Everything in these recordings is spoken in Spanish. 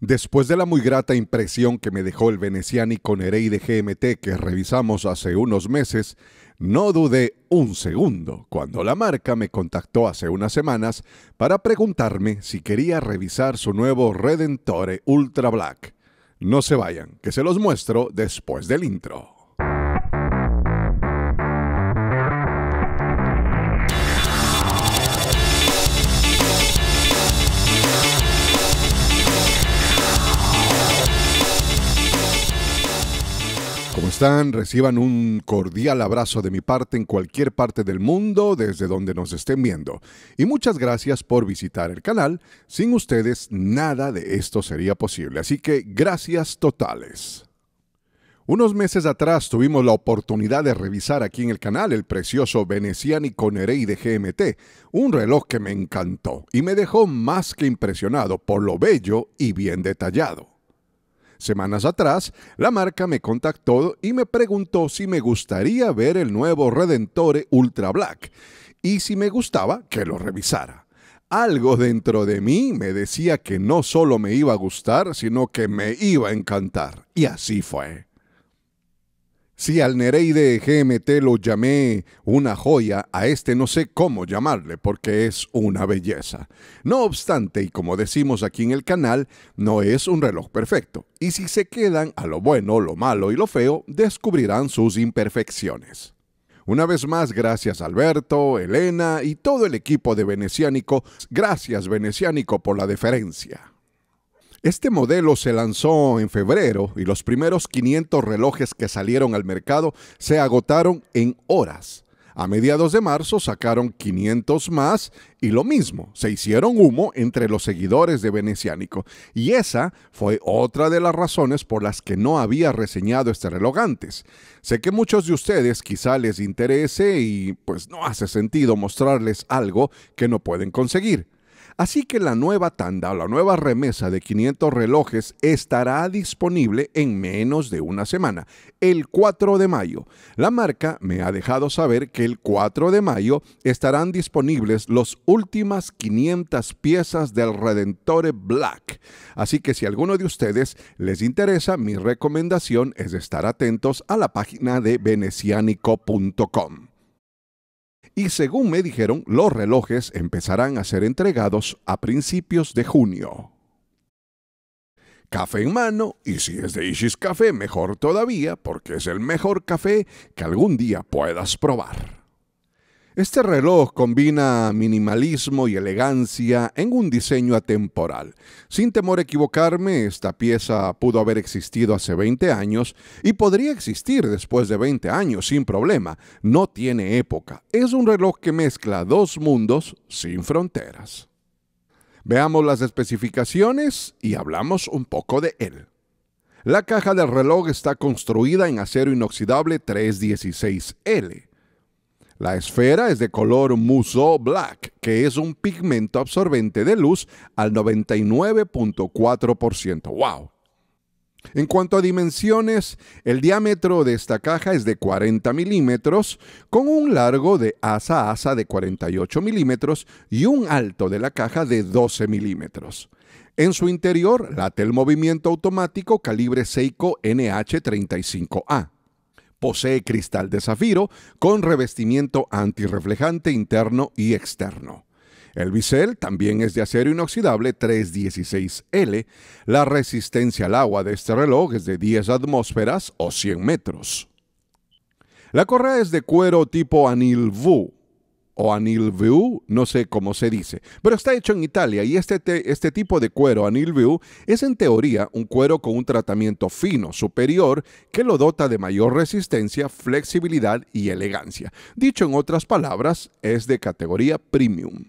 Después de la muy grata impresión que me dejó el veneciani con de GMT que revisamos hace unos meses, no dudé un segundo cuando la marca me contactó hace unas semanas para preguntarme si quería revisar su nuevo Redentore Ultra Black. No se vayan, que se los muestro después del intro. Reciban un cordial abrazo de mi parte en cualquier parte del mundo desde donde nos estén viendo. Y muchas gracias por visitar el canal. Sin ustedes nada de esto sería posible. Así que gracias totales. Unos meses atrás tuvimos la oportunidad de revisar aquí en el canal el precioso Veneciani conerei de GMT, un reloj que me encantó y me dejó más que impresionado por lo bello y bien detallado. Semanas atrás, la marca me contactó y me preguntó si me gustaría ver el nuevo Redentore Ultra Black y si me gustaba que lo revisara. Algo dentro de mí me decía que no solo me iba a gustar, sino que me iba a encantar. Y así fue. Si al Nereide GMT lo llamé una joya, a este no sé cómo llamarle porque es una belleza. No obstante, y como decimos aquí en el canal, no es un reloj perfecto. Y si se quedan a lo bueno, lo malo y lo feo, descubrirán sus imperfecciones. Una vez más, gracias Alberto, Elena y todo el equipo de Veneciánico. Gracias Veneciánico por la deferencia. Este modelo se lanzó en febrero y los primeros 500 relojes que salieron al mercado se agotaron en horas. A mediados de marzo sacaron 500 más y lo mismo, se hicieron humo entre los seguidores de Veneciánico. Y esa fue otra de las razones por las que no había reseñado este reloj antes. Sé que muchos de ustedes quizá les interese y pues no hace sentido mostrarles algo que no pueden conseguir. Así que la nueva tanda o la nueva remesa de 500 relojes estará disponible en menos de una semana, el 4 de mayo. La marca me ha dejado saber que el 4 de mayo estarán disponibles las últimas 500 piezas del Redentore Black. Así que si alguno de ustedes les interesa, mi recomendación es estar atentos a la página de venecianico.com y según me dijeron, los relojes empezarán a ser entregados a principios de junio. Café en mano, y si es de Ishis Café, mejor todavía, porque es el mejor café que algún día puedas probar. Este reloj combina minimalismo y elegancia en un diseño atemporal. Sin temor a equivocarme, esta pieza pudo haber existido hace 20 años y podría existir después de 20 años sin problema. No tiene época. Es un reloj que mezcla dos mundos sin fronteras. Veamos las especificaciones y hablamos un poco de él. La caja del reloj está construida en acero inoxidable 316L la esfera es de color Muso Black, que es un pigmento absorbente de luz al 99.4%. ¡Wow! En cuanto a dimensiones, el diámetro de esta caja es de 40 milímetros, con un largo de asa a asa de 48 milímetros y un alto de la caja de 12 milímetros. En su interior late el movimiento automático calibre Seiko NH35A. Posee cristal de zafiro con revestimiento antirreflejante interno y externo. El bisel también es de acero inoxidable 316L. La resistencia al agua de este reloj es de 10 atmósferas o 100 metros. La correa es de cuero tipo anil VU o anil View, no sé cómo se dice, pero está hecho en Italia y este, este tipo de cuero anil View, es en teoría un cuero con un tratamiento fino superior que lo dota de mayor resistencia, flexibilidad y elegancia. Dicho en otras palabras, es de categoría premium.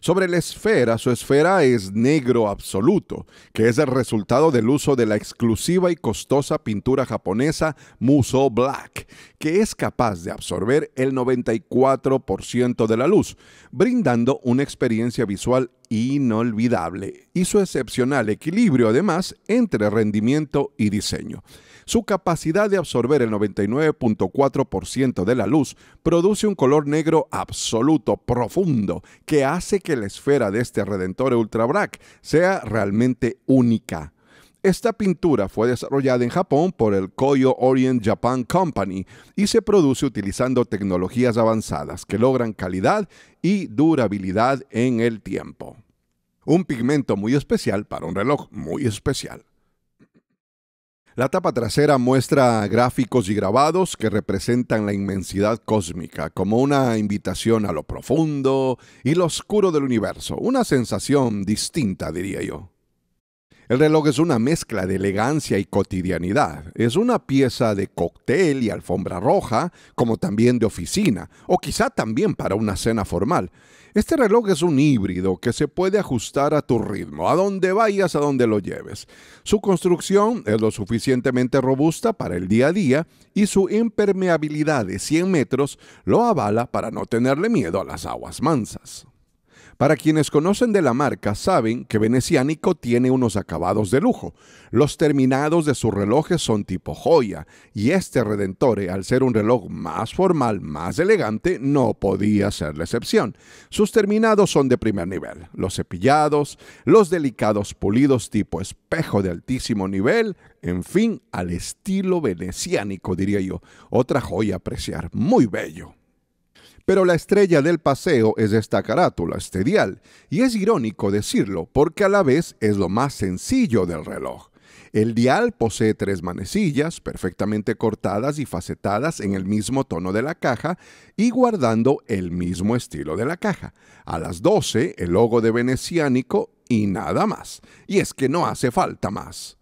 Sobre la esfera, su esfera es negro absoluto, que es el resultado del uso de la exclusiva y costosa pintura japonesa Muso Black, que es capaz de absorber el 94% de la luz, brindando una experiencia visual inolvidable y su excepcional equilibrio además entre rendimiento y diseño. Su capacidad de absorber el 99.4% de la luz produce un color negro absoluto, profundo, que hace que la esfera de este redentor ultra black sea realmente única. Esta pintura fue desarrollada en Japón por el Koyo Orient Japan Company y se produce utilizando tecnologías avanzadas que logran calidad y durabilidad en el tiempo. Un pigmento muy especial para un reloj muy especial. La tapa trasera muestra gráficos y grabados que representan la inmensidad cósmica, como una invitación a lo profundo y lo oscuro del universo, una sensación distinta, diría yo. El reloj es una mezcla de elegancia y cotidianidad. Es una pieza de cóctel y alfombra roja, como también de oficina, o quizá también para una cena formal. Este reloj es un híbrido que se puede ajustar a tu ritmo, a donde vayas, a donde lo lleves. Su construcción es lo suficientemente robusta para el día a día y su impermeabilidad de 100 metros lo avala para no tenerle miedo a las aguas mansas. Para quienes conocen de la marca, saben que Veneciánico tiene unos acabados de lujo. Los terminados de sus relojes son tipo joya, y este Redentore, al ser un reloj más formal, más elegante, no podía ser la excepción. Sus terminados son de primer nivel, los cepillados, los delicados pulidos tipo espejo de altísimo nivel, en fin, al estilo veneciánico, diría yo. Otra joya a apreciar, muy bello. Pero la estrella del paseo es esta carátula, este dial, y es irónico decirlo porque a la vez es lo más sencillo del reloj. El dial posee tres manecillas perfectamente cortadas y facetadas en el mismo tono de la caja y guardando el mismo estilo de la caja. A las 12 el logo de veneciánico y nada más. Y es que no hace falta más.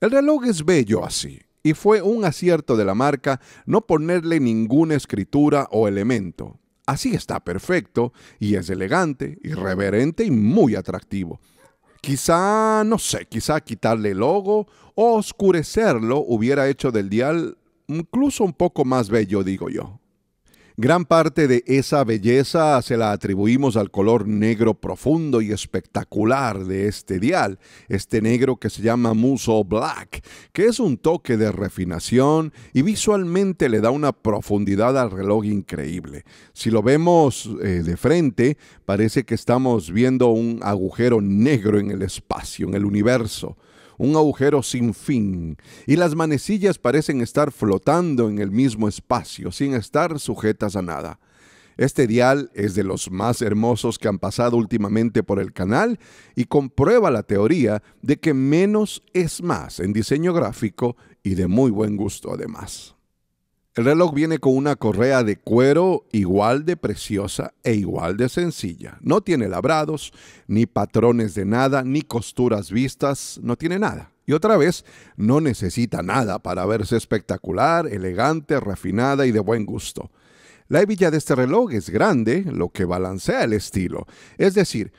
El reloj es bello así, y fue un acierto de la marca no ponerle ninguna escritura o elemento. Así está perfecto y es elegante, irreverente y muy atractivo. Quizá, no sé, quizá quitarle el logo o oscurecerlo hubiera hecho del dial incluso un poco más bello, digo yo. Gran parte de esa belleza se la atribuimos al color negro profundo y espectacular de este dial, este negro que se llama Muso Black, que es un toque de refinación y visualmente le da una profundidad al reloj increíble. Si lo vemos eh, de frente, parece que estamos viendo un agujero negro en el espacio, en el universo un agujero sin fin, y las manecillas parecen estar flotando en el mismo espacio, sin estar sujetas a nada. Este dial es de los más hermosos que han pasado últimamente por el canal y comprueba la teoría de que menos es más en diseño gráfico y de muy buen gusto además. El reloj viene con una correa de cuero igual de preciosa e igual de sencilla. No tiene labrados, ni patrones de nada, ni costuras vistas, no tiene nada. Y otra vez, no necesita nada para verse espectacular, elegante, refinada y de buen gusto. La hebilla de este reloj es grande, lo que balancea el estilo. Es decir,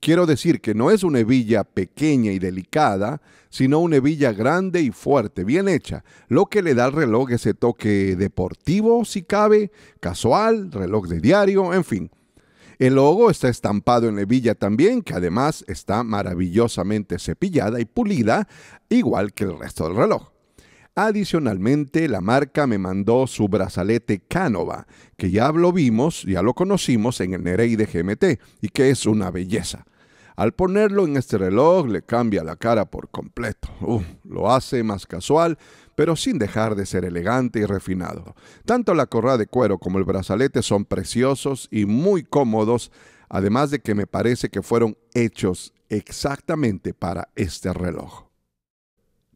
Quiero decir que no es una hebilla pequeña y delicada, sino una hebilla grande y fuerte, bien hecha, lo que le da al reloj ese toque deportivo, si cabe, casual, reloj de diario, en fin. El logo está estampado en la hebilla también, que además está maravillosamente cepillada y pulida, igual que el resto del reloj. Adicionalmente, la marca me mandó su brazalete Canova, que ya lo vimos, ya lo conocimos en el Nereide GMT y que es una belleza. Al ponerlo en este reloj le cambia la cara por completo. lo hace más casual, pero sin dejar de ser elegante y refinado. Tanto la correa de cuero como el brazalete son preciosos y muy cómodos, además de que me parece que fueron hechos exactamente para este reloj.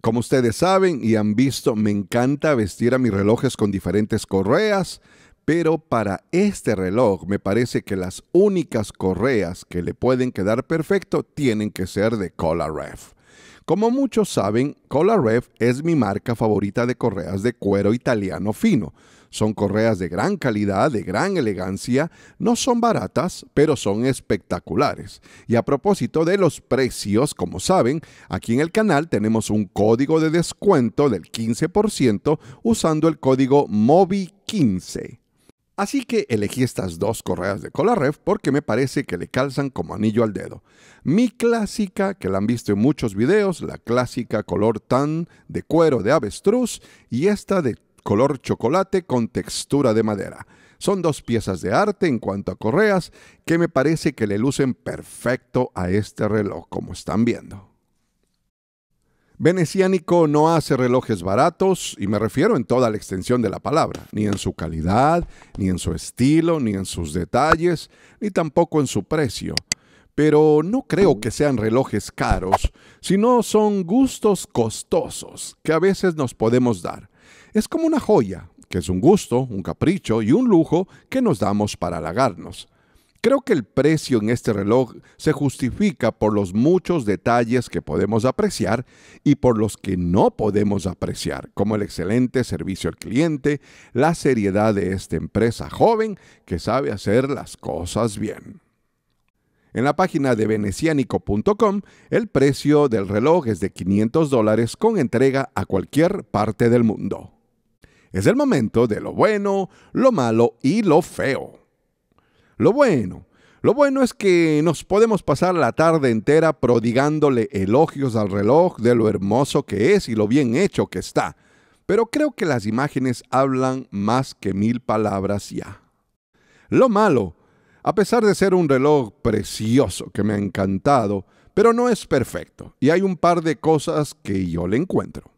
Como ustedes saben y han visto, me encanta vestir a mis relojes con diferentes correas, pero para este reloj me parece que las únicas correas que le pueden quedar perfecto tienen que ser de Colaref. Como muchos saben, Colaref es mi marca favorita de correas de cuero italiano fino. Son correas de gran calidad, de gran elegancia, no son baratas, pero son espectaculares. Y a propósito de los precios, como saben, aquí en el canal tenemos un código de descuento del 15% usando el código MOBI15. Así que elegí estas dos correas de Colaref porque me parece que le calzan como anillo al dedo. Mi clásica, que la han visto en muchos videos, la clásica color tan de cuero de avestruz y esta de color chocolate con textura de madera. Son dos piezas de arte en cuanto a correas que me parece que le lucen perfecto a este reloj, como están viendo. Veneciánico no hace relojes baratos, y me refiero en toda la extensión de la palabra, ni en su calidad, ni en su estilo, ni en sus detalles, ni tampoco en su precio. Pero no creo que sean relojes caros, sino son gustos costosos que a veces nos podemos dar es como una joya, que es un gusto, un capricho y un lujo que nos damos para halagarnos. Creo que el precio en este reloj se justifica por los muchos detalles que podemos apreciar y por los que no podemos apreciar, como el excelente servicio al cliente, la seriedad de esta empresa joven que sabe hacer las cosas bien. En la página de venecianico.com, el precio del reloj es de 500 dólares con entrega a cualquier parte del mundo. Es el momento de lo bueno, lo malo y lo feo. Lo bueno. Lo bueno es que nos podemos pasar la tarde entera prodigándole elogios al reloj de lo hermoso que es y lo bien hecho que está. Pero creo que las imágenes hablan más que mil palabras ya. Lo malo. A pesar de ser un reloj precioso que me ha encantado, pero no es perfecto y hay un par de cosas que yo le encuentro.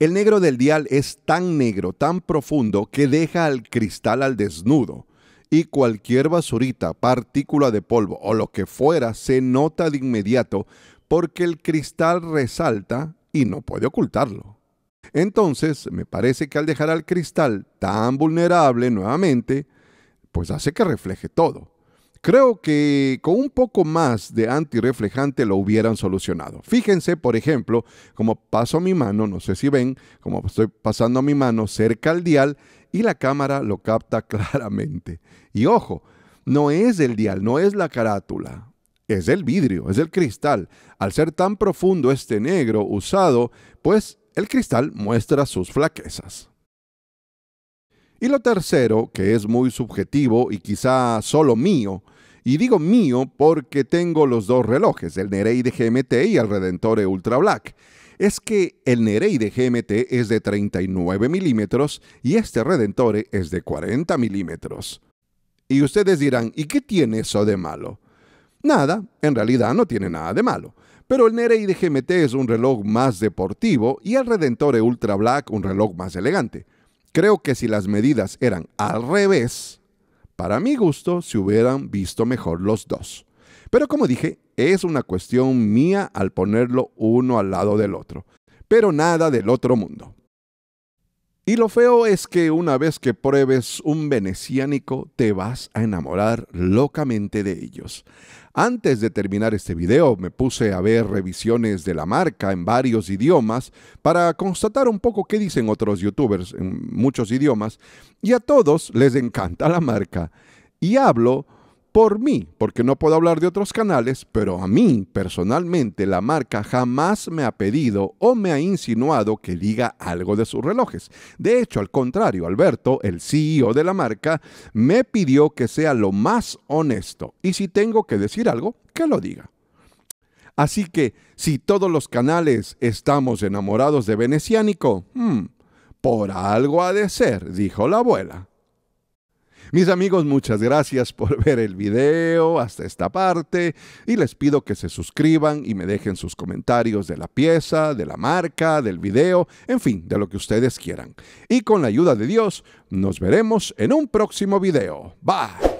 El negro del dial es tan negro, tan profundo, que deja al cristal al desnudo y cualquier basurita, partícula de polvo o lo que fuera se nota de inmediato porque el cristal resalta y no puede ocultarlo. Entonces, me parece que al dejar al cristal tan vulnerable nuevamente, pues hace que refleje todo. Creo que con un poco más de antirreflejante lo hubieran solucionado. Fíjense, por ejemplo, como paso mi mano, no sé si ven, como estoy pasando mi mano cerca al dial y la cámara lo capta claramente. Y ojo, no es el dial, no es la carátula, es el vidrio, es el cristal. Al ser tan profundo este negro usado, pues el cristal muestra sus flaquezas. Y lo tercero, que es muy subjetivo y quizá solo mío, y digo mío porque tengo los dos relojes, el Nereide GMT y el Redentore Ultra Black, es que el Nereide GMT es de 39 milímetros y este Redentore es de 40 milímetros. Y ustedes dirán, ¿y qué tiene eso de malo? Nada, en realidad no tiene nada de malo. Pero el Nereide GMT es un reloj más deportivo y el Redentore Ultra Black un reloj más elegante. Creo que si las medidas eran al revés, para mi gusto se hubieran visto mejor los dos. Pero como dije, es una cuestión mía al ponerlo uno al lado del otro. Pero nada del otro mundo. Y lo feo es que una vez que pruebes un veneciánico, te vas a enamorar locamente de ellos. Antes de terminar este video, me puse a ver revisiones de la marca en varios idiomas para constatar un poco qué dicen otros youtubers en muchos idiomas, y a todos les encanta la marca. Y hablo por mí, porque no puedo hablar de otros canales, pero a mí personalmente la marca jamás me ha pedido o me ha insinuado que diga algo de sus relojes. De hecho, al contrario, Alberto, el CEO de la marca, me pidió que sea lo más honesto y si tengo que decir algo, que lo diga. Así que, si todos los canales estamos enamorados de Veneciánico, hmm, por algo ha de ser, dijo la abuela. Mis amigos, muchas gracias por ver el video hasta esta parte y les pido que se suscriban y me dejen sus comentarios de la pieza, de la marca, del video, en fin, de lo que ustedes quieran. Y con la ayuda de Dios, nos veremos en un próximo video. Bye.